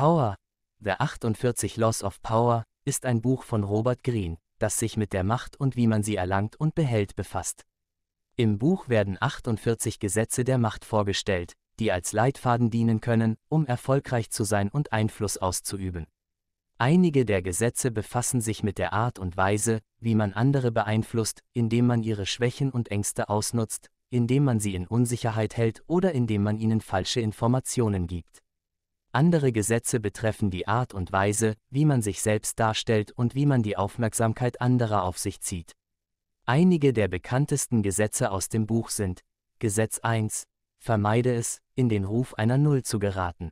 Power, The 48 Laws of Power, ist ein Buch von Robert Greene, das sich mit der Macht und wie man sie erlangt und behält befasst. Im Buch werden 48 Gesetze der Macht vorgestellt, die als Leitfaden dienen können, um erfolgreich zu sein und Einfluss auszuüben. Einige der Gesetze befassen sich mit der Art und Weise, wie man andere beeinflusst, indem man ihre Schwächen und Ängste ausnutzt, indem man sie in Unsicherheit hält oder indem man ihnen falsche Informationen gibt. Andere Gesetze betreffen die Art und Weise, wie man sich selbst darstellt und wie man die Aufmerksamkeit anderer auf sich zieht. Einige der bekanntesten Gesetze aus dem Buch sind Gesetz 1, vermeide es, in den Ruf einer Null zu geraten.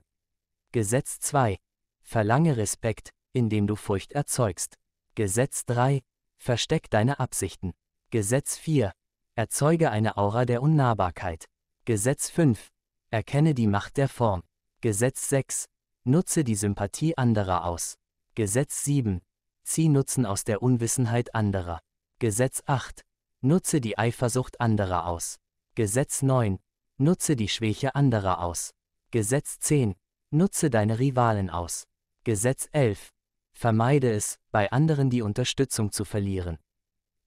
Gesetz 2, verlange Respekt, indem du Furcht erzeugst. Gesetz 3, versteck deine Absichten. Gesetz 4, erzeuge eine Aura der Unnahbarkeit. Gesetz 5, erkenne die Macht der Form. Gesetz 6. Nutze die Sympathie anderer aus. Gesetz 7. Zieh Nutzen aus der Unwissenheit anderer. Gesetz 8. Nutze die Eifersucht anderer aus. Gesetz 9. Nutze die Schwäche anderer aus. Gesetz 10. Nutze deine Rivalen aus. Gesetz 11. Vermeide es, bei anderen die Unterstützung zu verlieren.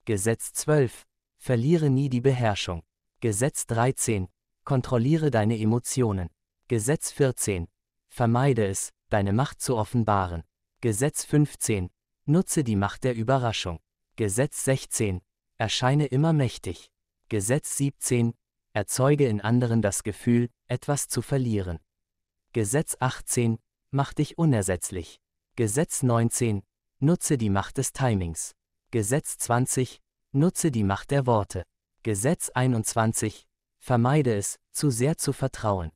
Gesetz 12. Verliere nie die Beherrschung. Gesetz 13. Kontrolliere deine Emotionen. Gesetz 14. Vermeide es, deine Macht zu offenbaren. Gesetz 15. Nutze die Macht der Überraschung. Gesetz 16. Erscheine immer mächtig. Gesetz 17. Erzeuge in anderen das Gefühl, etwas zu verlieren. Gesetz 18. Mach dich unersetzlich. Gesetz 19. Nutze die Macht des Timings. Gesetz 20. Nutze die Macht der Worte. Gesetz 21. Vermeide es, zu sehr zu vertrauen.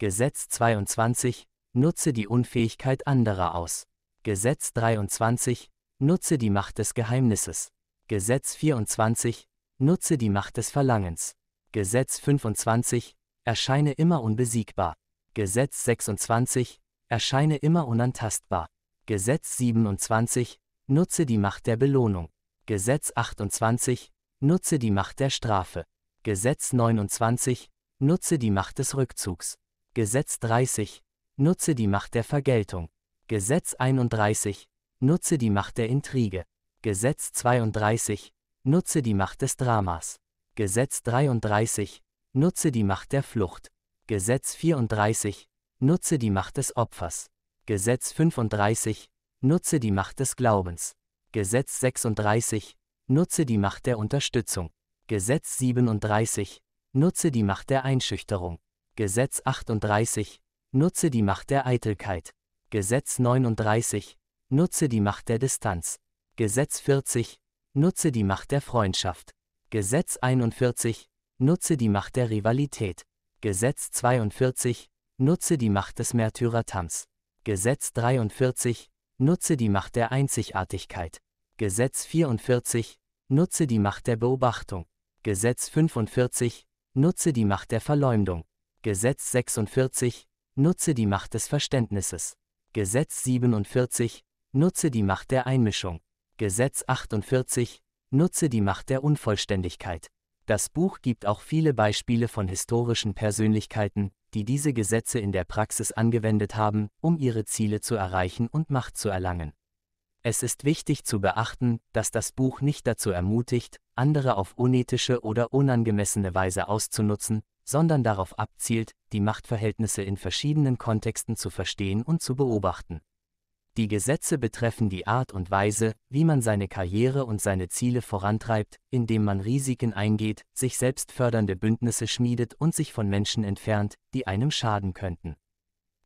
Gesetz 22, nutze die Unfähigkeit anderer aus. Gesetz 23, nutze die Macht des Geheimnisses. Gesetz 24, nutze die Macht des Verlangens. Gesetz 25, erscheine immer unbesiegbar. Gesetz 26, erscheine immer unantastbar. Gesetz 27, nutze die Macht der Belohnung. Gesetz 28, nutze die Macht der Strafe. Gesetz 29, nutze die Macht des Rückzugs. Gesetz 30. Nutze die Macht der Vergeltung. Gesetz 31. Nutze die Macht der Intrige. Gesetz 32. Nutze die Macht des Dramas. Gesetz 33. Nutze die Macht der Flucht. Gesetz 34. Nutze die Macht des Opfers. Gesetz 35. Nutze die Macht des Glaubens. Gesetz 36. Nutze die Macht der Unterstützung. Gesetz 37. Nutze die Macht der Einschüchterung. Gesetz 38, nutze die Macht der Eitelkeit. Gesetz 39, nutze die Macht der Distanz. Gesetz 40, nutze die Macht der Freundschaft. Gesetz 41, nutze die Macht der Rivalität. Gesetz 42, nutze die Macht des Märtyrertams. Gesetz 43, nutze die Macht der Einzigartigkeit. Gesetz 44, nutze die Macht der Beobachtung. Gesetz 45, nutze die Macht der Verleumdung. Gesetz 46, nutze die Macht des Verständnisses. Gesetz 47, nutze die Macht der Einmischung. Gesetz 48, nutze die Macht der Unvollständigkeit. Das Buch gibt auch viele Beispiele von historischen Persönlichkeiten, die diese Gesetze in der Praxis angewendet haben, um ihre Ziele zu erreichen und Macht zu erlangen. Es ist wichtig zu beachten, dass das Buch nicht dazu ermutigt, andere auf unethische oder unangemessene Weise auszunutzen, sondern darauf abzielt, die Machtverhältnisse in verschiedenen Kontexten zu verstehen und zu beobachten. Die Gesetze betreffen die Art und Weise, wie man seine Karriere und seine Ziele vorantreibt, indem man Risiken eingeht, sich selbst fördernde Bündnisse schmiedet und sich von Menschen entfernt, die einem schaden könnten.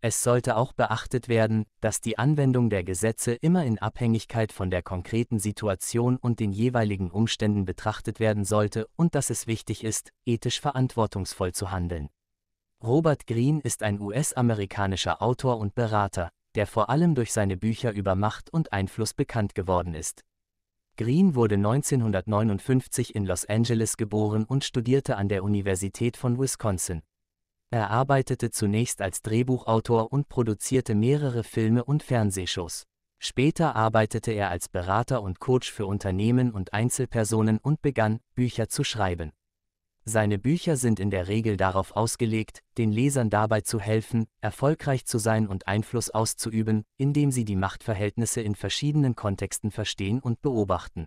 Es sollte auch beachtet werden, dass die Anwendung der Gesetze immer in Abhängigkeit von der konkreten Situation und den jeweiligen Umständen betrachtet werden sollte und dass es wichtig ist, ethisch verantwortungsvoll zu handeln. Robert Green ist ein US-amerikanischer Autor und Berater, der vor allem durch seine Bücher über Macht und Einfluss bekannt geworden ist. Green wurde 1959 in Los Angeles geboren und studierte an der Universität von Wisconsin. Er arbeitete zunächst als Drehbuchautor und produzierte mehrere Filme und Fernsehshows. Später arbeitete er als Berater und Coach für Unternehmen und Einzelpersonen und begann, Bücher zu schreiben. Seine Bücher sind in der Regel darauf ausgelegt, den Lesern dabei zu helfen, erfolgreich zu sein und Einfluss auszuüben, indem sie die Machtverhältnisse in verschiedenen Kontexten verstehen und beobachten.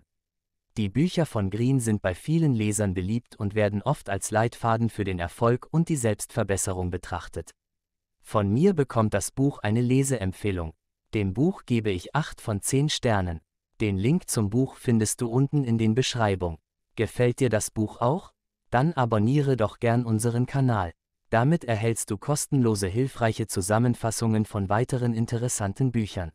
Die Bücher von Green sind bei vielen Lesern beliebt und werden oft als Leitfaden für den Erfolg und die Selbstverbesserung betrachtet. Von mir bekommt das Buch eine Leseempfehlung. Dem Buch gebe ich 8 von 10 Sternen. Den Link zum Buch findest du unten in den Beschreibung. Gefällt dir das Buch auch? Dann abonniere doch gern unseren Kanal. Damit erhältst du kostenlose hilfreiche Zusammenfassungen von weiteren interessanten Büchern.